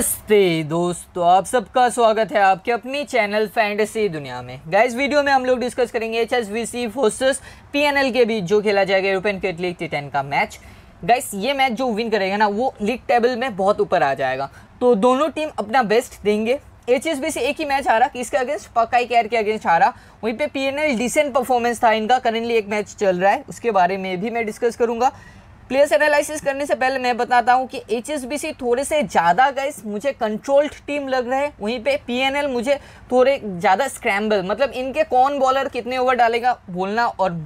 नमस्ते दोस्तों आप सबका स्वागत है आपके अपनी चैनल फैंटेसी दुनिया में गाइस वीडियो में हम लोग डिस्कस करेंगे H S V C forces P N L के बीच जो खेला जाएगा European cricket league T ten का मैच गाइस ये मैच जो विन करेगा ना वो लीग टेबल में बहुत ऊपर आ जाएगा तो दोनों टीम अपना बेस्ट देंगे एच एस बी सी एक ही मैच हारा किसके अगेंस्ट पकाई कैर के अगेंस्ट हारा वहीं पर P N L decent performance था इनका करेंटली एक मैच चल रहा है उसके बारे में भी मैं डिस्कस करूँगा प्लेस एनालिसिस करने से पहले मैं बताता हूँ कि एच थोड़े से ज़्यादा गाइस मुझे कंट्रोल्ड टीम लग रहा है वहीं पे पी मुझे थोड़े ज़्यादा स्क्रैम्बल मतलब इनके कौन बॉलर कितने ओवर डालेगा बोलना और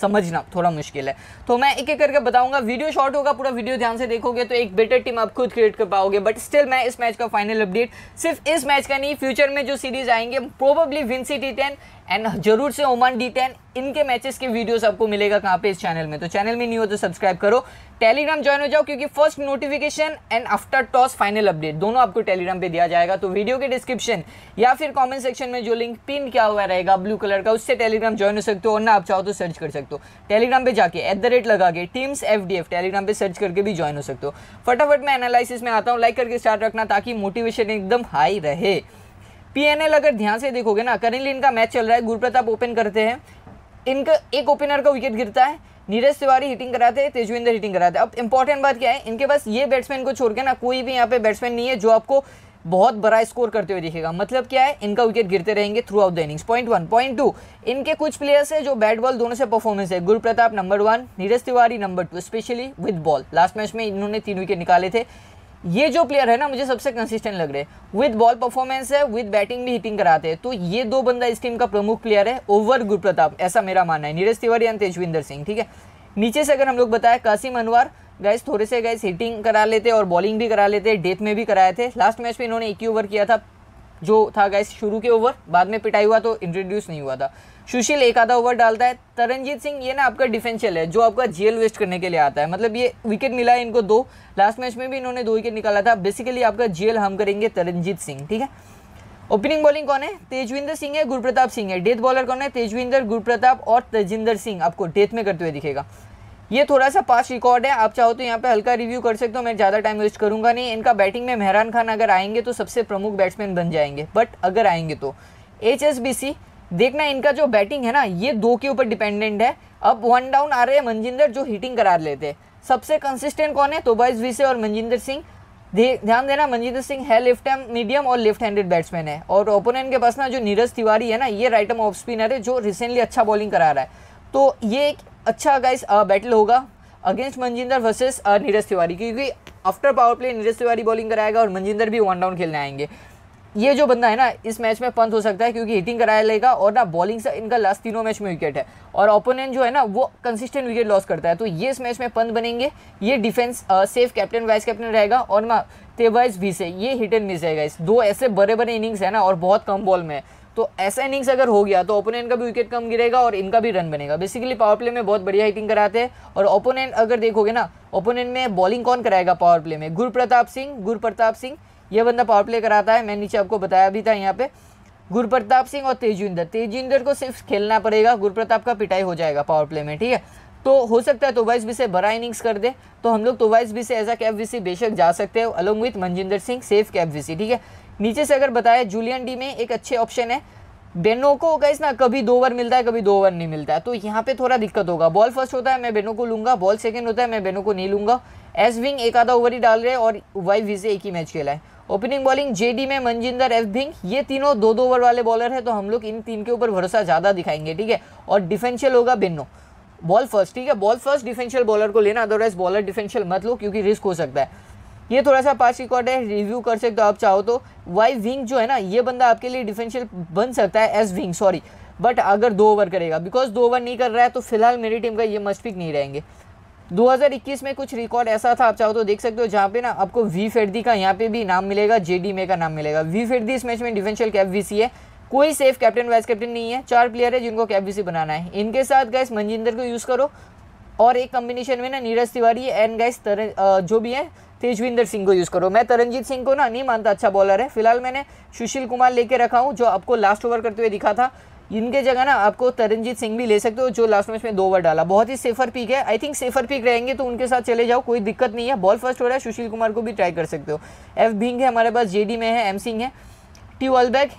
समझना थोड़ा मुश्किल है तो मैं एक एक करके बताऊंगा वीडियो शॉर्ट होगा पूरा वीडियो ध्यान से देखोगे तो एक बेटर टीम आप खुद क्रिएट कर पाओगे बट स्टिल मैं इस मैच का फाइनल अपडेट सिर्फ इस मैच का नहीं फ्यूचर में जो सीरीज आएंगे probably win city ten and जरूर से ओमान डी टेन इनके मैचेस के वीडियोस आपको मिलेगा कहाँ पे इस चैनल में तो चैनल में नहीं हो तो सब्सक्राइब करो टेलीग्राम ज्वाइन हो जाओ क्योंकि first notification and after toss final update दोनों आपको टेलीग्राम पे दिया जाएगा तो वीडियो के डिस्क्रिप्शन या फिर कमेंट सेक्शन में जो लिंक पिन क्या हुआ रहेगा ब्लू कलर का उससे टेलीग्राम ज्वाइन हो सकते हो और ना आप चाहो तो सर्च कर सकते हो टेलीग्राम पे जाके एट द रेट लगा के teams F D F Telegram पे सर्च करके भी ज्वाइन हो सकते हो फटाफट मैं एनालिसिस में आता हूँ लाइक करके स्टार्ट रखना ताकि मोटिवेशन एकदम हाई रहे पीएनएल अगर ध्यान से देखोगे ना करेंटली इनका मैच चल रहा है गुरुप्रताप ओपन करते हैं इनका एक ओपनर का विकेट गिरता है नीरज तिवारी हिटिंग कराते हैं तेजविंदर हिटिंग कराते हैं अब इंपॉर्टेंट बात क्या है इनके पास ये बैट्समैन को छोड़ के ना कोई भी यहाँ पे बैट्समैन नहीं है जो आपको बहुत बड़ा स्कोर करते हुए दिखेगा मतलब क्या है इनका विकेट गिरते रहेंगे throughout the innings point one point two इनके कुछ प्लेयर्स है जो बैट बॉल दोनों से परफॉर्मेंस है Gurupratap number one Neeraj Tiwari number two specially with ball last match में इन्होंने तीन विकेट निकाले थे ये जो प्लेयर है ना मुझे सबसे कंसिस्टेंट लग रहे हैं विद बॉल परफॉर्मेंस है विद बैटिंग भी हिटिंग कराते हैं तो ये दो बंदा इस टीम का प्रमुख प्लेयर है ओवर गुरप्रताप ऐसा मेरा मानना है नीरज तिवारी एंड तेजविंदर सिंह ठीक है नीचे से अगर हम लोग बताएं कासिम अनवर गैस थोड़े से गैस हिटिंग करा लेते और बॉलिंग भी करा लेते डेथ में भी कराए थे लास्ट मैच में इन्होंने एक ही ओवर किया था जो था गैस शुरू के ओवर बाद में पिटाई हुआ तो इंट्रोड्यूस नहीं हुआ था सुशील एक आधा ओवर डालता है तरनजीत सिंह ये ना आपका डिफेंशियल है जो आपका जेल वेस्ट करने के लिए आता है मतलब ये विकेट मिला है इनको दो लास्ट मैच में भी इन्होंने दो विकेट निकाला था बेसिकली आपका जेल हम करेंगे तरनजीत सिंह ठीक है ओपनिंग बॉलिंग कौन है तेजविंदर सिंह है गुरप्रताप सिंह है डेथ बॉलर कौन है तेजविंदर गुरप्रताप और तेजिंदर सिंह आपको डेथ में करते हुए दिखेगा ये थोड़ा सा पास रिकॉर्ड है आप चाहो तो यहाँ पे हल्का रिव्यू कर सकते हो मैं ज़्यादा टाइम वेस्ट करूँगा नहीं इनका बैटिंग में मेहरान खान अगर आएंगे तो सबसे प्रमुख बैट्समैन बन जाएंगे बट अगर आएंगे तो एच देखना इनका जो बैटिंग है ना ये दो के ऊपर डिपेंडेंट है अब वन डाउन आ रहे हैं मनजिंदर जो हिटिंग करा लेते हैं सबसे कंसिस्टेंट कौन है तोबाइस विसे और मनजिंदर सिंह ध्यान देना मनजिंदर सिंह है लेफ्ट हैंड मीडियम और लेफ्ट हैंडेड बैट्समैन है और ओपोनेंट के पास ना जो नीरज तिवारी है ना ये राइट ऑफ स्पिनर है जो रिसेंटली अच्छा बॉलिंग करा रहा है तो ये एक अच्छा गाइस बैटल होगा अगेंस्ट मंजिंदर वर्सेस नीरज तिवारी क्योंकि after power play Neeraj Tiwari bowling कराएगा और मंजिंदर भी वन डाउन खेलने आएंगे ये जो बंदा है ना इस मैच में पंथ हो सकता है क्योंकि हिटिंग कराया लेगा और ना बॉलिंग से इनका लास्ट तीनों मैच में विकेट है और ओपोनेंट जो है ना वो कंसिस्टेंट विकेट लॉस करता है तो ये इस मैच में पंथ बनेंगे ये defence safe captain vice captain रहेगा और ना तेवाइस भी से ये हिट एंड मिस है इस दो ऐसे बड़े बड़े इनिंग्स है ना और बहुत कम बॉल में है तो ऐसा इनिंग्स अगर हो गया तो ओपोनेंट का भी विकेट कम गिरेगा और इनका भी रन बनेगा बेसिकली पावर प्ले में बहुत बढ़िया हिटिंग कराते हैं और ओपोनेंट अगर देखोगे ना ओपोनेंट में बॉलिंग कौन कराएगा पावर प्ले में गुरप्रताप सिंह गुरप्रताप सिंह यह बंदा पावर प्ले कराता है मैंने नीचे आपको बताया भी था यहाँ पे गुरप्रताप सिंह और तेजिंदर तेजिंदर को सिर्फ खेलना पड़ेगा गुरप्रताप का पिटाई हो जाएगा पावर प्ले में ठीक है तो हो सकता है तोबाइस भी से बड़ा इनिंग्स कर दे तो हम लोग तोबाइस भी से एज अ कैब विसी बेशक जा सकते हैं along with Manjinder Singh safe cap VC ठीक है नीचे से अगर बताया जूलियन डी में एक अच्छे ऑप्शन है बेनोको का इस ना कभी दो ओवर मिलता है कभी दो ओवर नहीं मिलता है तो यहाँ पे थोड़ा दिक्कत होगा बॉल फर्स्ट होता है मैं बेनो को लूंगा बॉल सेकंड होता है मैं बेनो को नहीं लूंगा एस विंग एक आधा ओवर ही डाल रहे हैं और वाई विजे एक ही मैच खेला है ओपनिंग बॉलिंग जेडी में मनजिंदर एफ भिंग ये तीनों दो दो ओवर वाले बॉलर है तो हम लोग इन तीन के ऊपर भरोसा ज़्यादा दिखाएंगे ठीक है और डिफेंशियल होगा बेनो बॉल फर्स्ट ठीक है बॉल फर्स्ट डिफेंशियल बॉलर को लेना अदरवाइज बॉलर डिफेंशियल मत लो क्योंकि रिस्क हो सकता है ये थोड़ा सा पास रिकॉर्ड है रिव्यू कर सकते हो आप चाहो तो वाई विंग जो है ना ये बंदा आपके लिए डिफेंशियल बन सकता है एज विंग सॉरी बट अगर दो ओवर करेगा बिकॉज दो ओवर नहीं कर रहा है तो फिलहाल मेरी टीम का ये मस्ट पिक नहीं रहेंगे 2021 में कुछ रिकॉर्ड ऐसा था आप चाहो तो देख सकते हो जहाँ पे ना आपको वी फेडदी का यहाँ पे भी नाम मिलेगा जे डी मे का नाम मिलेगा वी फेडदी इस मैच में डिफेंशियल कैप वी सी है कोई सेफ कैप्टन वाइस कैप्टन नहीं है चार प्लेयर है जिनको कैप वी सी बनाना है इनके साथ गैस मंजिंदर को यूज़ करो और एक कम्बिनेशन में ना नीरज तिवारी एंड गैस तरह जो भी है तेजविंदर सिंह को यूज़ करो मैं तरनजीत सिंह को ना नहीं मानता अच्छा बॉलर है फिलहाल मैंने सुशील कुमार लेके रखा हूँ जो आपको लास्ट ओवर करते हुए दिखा था इनके जगह ना आपको तरनजीत सिंह भी ले सकते हो जो लास्ट मैच में दो ओवर डाला बहुत ही सेफर पिक है आई थिंक सेफर पिक रहेंगे तो उनके साथ चले जाओ कोई दिक्कत नहीं है बॉल फर्स्ट हो रहा है सुशील कुमार को भी ट्राई कर सकते हो एफ भिंग है हमारे पास जेडी में है एम सिंह है टी वॉलबैक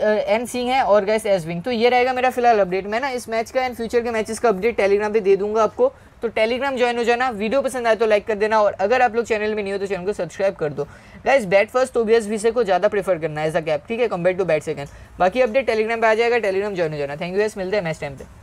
एन सिंह है और गैस एस विंग तो ये रहेगा मेरा फिलहाल अपडेट मैं ना इस मैच का एंड फ्यूचर के मैचेस का अपडेट टेलीग्राम पे दे दूंगा आपको तो टेलीग्राम ज्वाइन हो जाना वीडियो पसंद आए तो लाइक कर देना और अगर आप लोग चैनल में नहीं हो तो चैनल को सब्सक्राइब कर दो गाइज बैट फर्स्ट ओबियस विषय को ज़्यादा प्रेफर करना है एज अ कैप ठीक है कम्पेयर टू बैट सेकंड बाकी अपडेट टेलीग्राम पर आ जाएगा टेलीग्राम ज्वाइन हो जाना थैंक यू गैस मिलते हैं नेक्स्ट टाइम पर